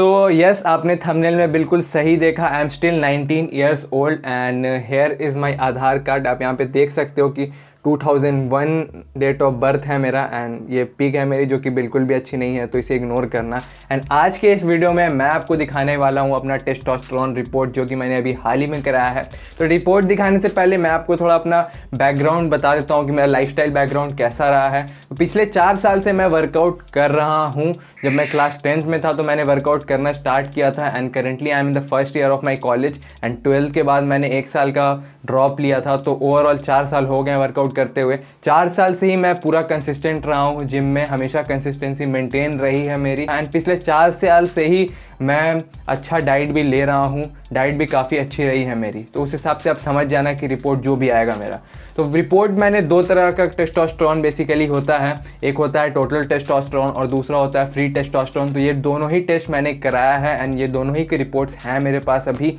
सो so, yes yes, आपने thumbnail में बिल्कुल सही देखा I am still 19 years old and here is my Aadhaar card आप यहाँ पे देख सकते हो कि 2001 डेट ऑफ बर्थ है मेरा एंड ये पिक है मेरी जो कि बिल्कुल भी अच्छी नहीं है तो इसे इग्नोर करना एंड आज के इस वीडियो में मैं आपको दिखाने वाला हूँ अपना टेस्टोस्टेरोन रिपोर्ट जो कि मैंने अभी हाल ही में कराया है तो रिपोर्ट दिखाने से पहले मैं आपको थोड़ा अपना बैकग्राउंड बता देता हूँ कि मेरा लाइफ बैकग्राउंड कैसा रहा है तो पिछले चार साल से मैं वर्कआउट कर रहा हूँ जब मैं क्लास टेंथ में था तो मैंने वर्कआउट करना स्टार्ट किया था and currently I am in the first year of my college and twelfth के बाद मैंने एक साल का ड्रॉप लिया था तो ओवरऑल चार साल हो गए वर्कआउट वर्कआउट करते हुए चार साल से ही मैं पूरा कंसिस्टेंट रहा हूँ जिम में हमेशा कंसिस्टेंसी मेंटेन रही है मेरी एंड पिछले चार साल से ही मैं अच्छा डाइट भी ले रहा हूँ डाइट भी काफ़ी अच्छी रही है मेरी तो उस हिसाब से आप समझ जाना कि रिपोर्ट जो भी आएगा मेरा तो रिपोर्ट मैंने दो तरह का टेस्टोस्ट्रॉन बेसिकली होता है एक होता है टोटल टेस्टोस्ट्रॉन और दूसरा होता है फ्री टेस्टोस्ट्रॉन तो ये दोनों ही टेस्ट मैंने कराया है एंड ये दोनों ही की रिपोर्ट्स हैं मेरे पास अभी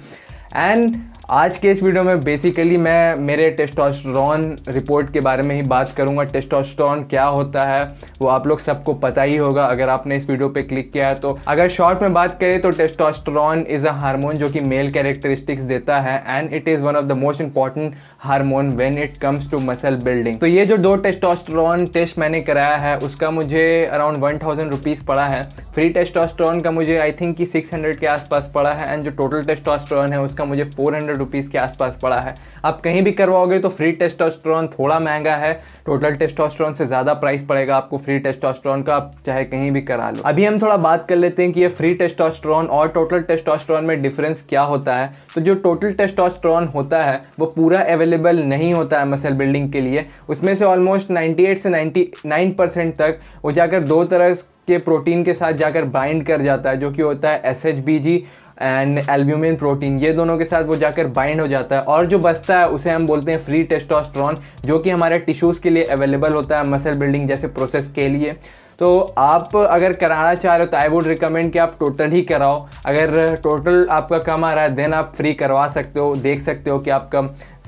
एंड आज के इस वीडियो में बेसिकली मैं मेरे टेस्टोस्टेरोन रिपोर्ट के बारे में ही बात करूंगा टेस्टोस्टेरोन क्या होता है वो आप लोग सबको पता ही होगा अगर आपने इस वीडियो पे क्लिक किया है तो अगर शॉर्ट में बात करें तो टेस्टोस्टेरोन इज़ अ हार्मोन जो कि मेल कैरेक्टरिस्टिक्स देता है and it is one of the most important hormone when it comes to muscle building तो ये जो दो टेस्टोस्टेरोन टेस्ट मैंने कराया है उसका मुझे अराउंड वन थाउजेंड रुपीज़ पड़ा है फ्री टेस्टोस्टेरोन का मुझे आई थिंक सिक्स हंड्रेड के आसपास पड़ा है एंड जो टोटल टेस्टोस्टेरोन है उसका मुझे फोर हंड्रेड रुपीज़ के आसपास पड़ा है आप कहीं भी करवाओगे तो फ्री टेस्टोस्ट्रॉन थोड़ा महंगा है टोटल टेस्टोस्ट्रॉन से ज़्यादा प्राइस पड़ेगा आपको फ्री टेस्टोस्ट्रॉन का आप चाहे कहीं भी करा लो अभी हम थोड़ा बात कर लेते हैं कि ये फ्री टेस्टोस्ट्रॉन और टोटल टेस्टोस्ट्रॉन में डिफरेंस क्या होता है तो जो टोटल टेस्टोस्ट्रॉन होता है वो पूरा अवेलेबल नहीं होता है मसल बिल्डिंग के लिए उसमें से ऑलमोस्ट 98 से 99 परसेंट तक वो जाकर दो तरह के प्रोटीन के साथ जाकर बाइंड कर जाता है जो कि होता है S H B G and albumin protein ये दोनों के साथ वो जाकर बाइंड हो जाता है और जो बचता है उसे हम बोलते हैं फ्री टेस्टोस्ट्रॉन जो कि हमारे टिश्यूज़ के लिए अवेलेबल होता है मसल बिल्डिंग जैसे प्रोसेस के लिए तो आप अगर कराना चाह रहे हो तो आई वुड रिकमेंड कि आप टोटल ही कराओ अगर टोटल आपका कम आ रहा है देन आप फ्री करवा सकते हो देख सकते हो कि आपका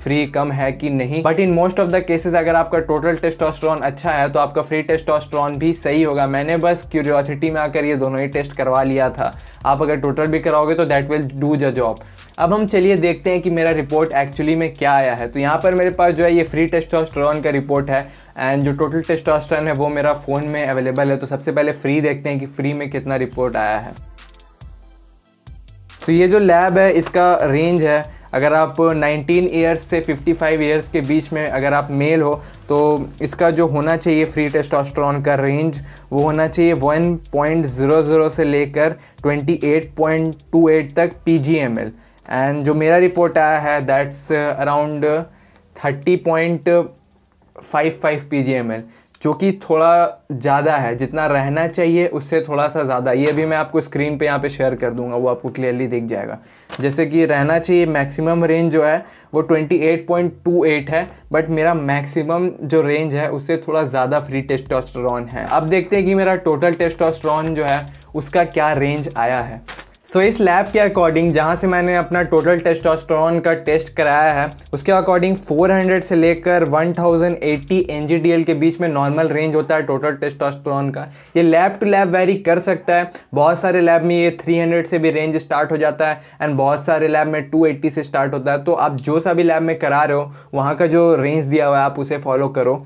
फ्री कम है कि नहीं but in most of the cases अगर आपका टोटल टेस्टोस्ट्रॉन अच्छा है तो आपका फ्री टेस्टोस्ट्रॉन भी सही होगा मैंने बस क्यूरियोसिटी में आकर ये दोनों ही टेस्ट करवा लिया था आप अगर टोटल भी कराओगे तो that will do the job अब हम चलिए देखते हैं कि मेरा रिपोर्ट एक्चुअली में क्या आया है तो यहाँ पर मेरे पास जो है ये फ्री टेस्टोस्टेरोन का रिपोर्ट है एंड जो टोटल टेस्टोस्टेरोन है वो मेरा फ़ोन में अवेलेबल है तो सबसे पहले फ्री देखते हैं कि फ्री में कितना रिपोर्ट आया है तो ये जो लैब है इसका रेंज है अगर आप 19 इयर्स से 55 ईयर्स के बीच में अगर आप मेल हो तो इसका जो होना चाहिए फ्री टेस्टोस्टेरोन का रेंज वो होना चाहिए 1.00 से लेकर 28.28 तक पी एंड जो मेरा रिपोर्ट आया है that's around thirty point five five P G M L जो कि थोड़ा ज़्यादा है जितना रहना चाहिए उससे थोड़ा सा ज़्यादा ये भी मैं आपको स्क्रीन पे यहाँ पे शेयर कर दूंगा वो आपको क्लियरली दिख जाएगा जैसे कि रहना चाहिए मैक्सिमम रेंज जो है वो 28.28 है बट मेरा मैक्सिमम जो रेंज है उससे थोड़ा ज़्यादा फ्री टेस्टोस्टेरॉन है अब देखते हैं कि मेरा टोटल टेस्टोस्टेरॉन जो है उसका क्या रेंज आया है सो so, इस लैब के अकॉर्डिंग जहाँ से मैंने अपना टोटल टेस्टोस्टेरोन का टेस्ट कराया है उसके अकॉर्डिंग 400 से लेकर 1080 एनजीडीएल के बीच में नॉर्मल रेंज होता है टोटल टेस्टोस्टेरोन का ये लैब टू लैब वेरी कर सकता है बहुत सारे लैब में ये 300 से भी रेंज स्टार्ट हो जाता है एंड बहुत सारे लैब में टू से स्टार्ट होता है तो आप जो सा भी लैब में करा रहे हो वहाँ का जो रेंज दिया हुआ है आप उसे फॉलो करो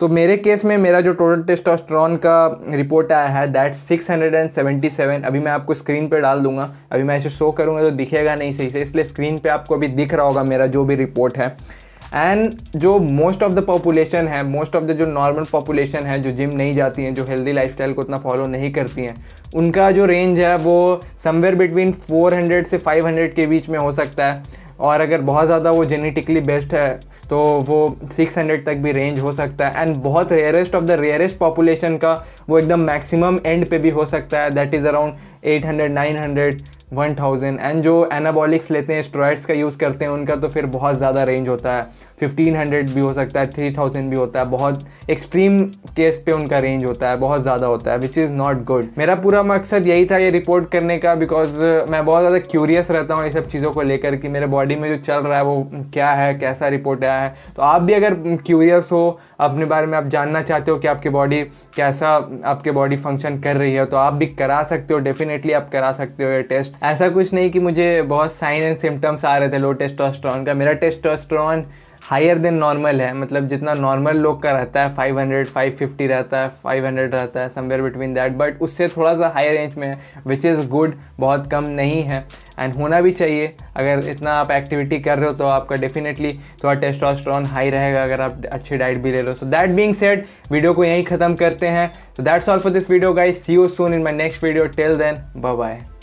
तो मेरे केस में मेरा जो टोटल टेस्टोस्ट्रॉन का रिपोर्ट आया है दैट 677 अभी मैं आपको स्क्रीन पे डाल दूंगा अभी मैं इसे शो करूंगा तो दिखेगा नहीं सही से इसलिए स्क्रीन पे आपको अभी दिख रहा होगा मेरा जो भी रिपोर्ट है एंड जो मोस्ट ऑफ द पॉपुलेशन है मोस्ट ऑफ द जो नॉर्मल पॉपुलेशन है जो जिम नहीं जाती हैं जो हेल्दी लाइफस्टाइल को उतना फॉलो नहीं करती हैं उनका जो रेंज है वो समवेयर बिटवीन 400 से 500 के बीच में हो सकता है और अगर बहुत ज़्यादा वो जेनेटिकली बेस्ट है तो वो 600 तक भी रेंज हो सकता है एंड बहुत rarest of the rarest population का वो एकदम मैक्सिमम एंड पे भी हो सकता है that is around hundred one thousand and जो एनाबॉलिक्स लेते हैं स्ट्रॉइड्स का यूज़ करते हैं उनका तो फिर बहुत ज़्यादा रेंज होता है 1500 भी हो सकता है 3000 भी होता है बहुत एक्सट्रीम केस पे उनका रेंज होता है बहुत ज़्यादा होता है विच इज़ नॉट गुड मेरा पूरा मकसद यही था ये रिपोर्ट करने का बिकॉज uh, मैं बहुत ज़्यादा क्यूरियस रहता हूँ ये सब चीज़ों को लेकर कि मेरे बॉडी में जो चल रहा है वो क्या है कैसा रिपोर्ट आया है तो आप भी अगर क्यूरियस हो अपने बारे में आप जानना चाहते हो कि आपकी बॉडी कैसा आपके बॉडी फंक्शन कर रही है तो आप भी करा सकते हो डेफिनेट डेफिनेटली आप करा सकते हो ये टेस्ट ऐसा कुछ नहीं कि मुझे बहुत साइन एंड सिम्टम्स आ रहे थे लो टेस्टोस्ट्रॉन का मेरा टेस्टोस्ट्रॉन हायर देन नॉर्मल है मतलब जितना नॉर्मल लोग का रहता है 500, 550 रहता है 500 रहता है समवेयर बिटवीन दैट बट उससे थोड़ा सा हाई रेंज में है विच इज़ गुड बहुत कम नहीं है एंड होना भी चाहिए अगर इतना आप एक्टिविटी कर रहे हो तो आपका डेफिनेटली थोड़ा टेस्टोस्ट्रॉन हाई रहेगा अगर आप अच्छी डाइट भी ले रहे हो so that being said video को यहीं ख़त्म करते हैं तो that's all for this video guys see you soon in my next video till then bye bye